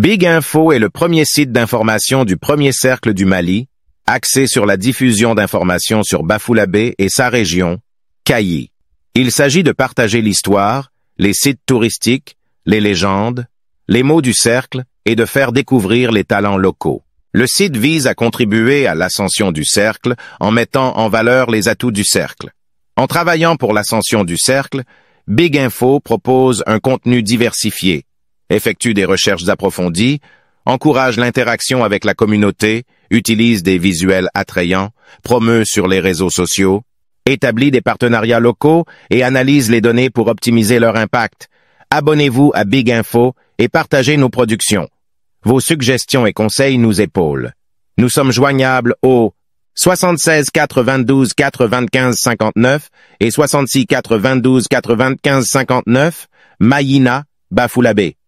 Big Info est le premier site d'information du premier cercle du Mali, axé sur la diffusion d'informations sur Bafoulabé et sa région, Kayi. Il s'agit de partager l'histoire, les sites touristiques, les légendes, les mots du cercle et de faire découvrir les talents locaux. Le site vise à contribuer à l'ascension du cercle en mettant en valeur les atouts du cercle. En travaillant pour l'ascension du cercle, Big Info propose un contenu diversifié, effectue des recherches approfondies, encourage l'interaction avec la communauté, utilise des visuels attrayants, promeut sur les réseaux sociaux, établit des partenariats locaux et analyse les données pour optimiser leur impact. Abonnez-vous à Big Info et partagez nos productions. Vos suggestions et conseils nous épaulent. Nous sommes joignables au 76 92 95 59 et 66 92 95 59 Mayina Bafoulabé.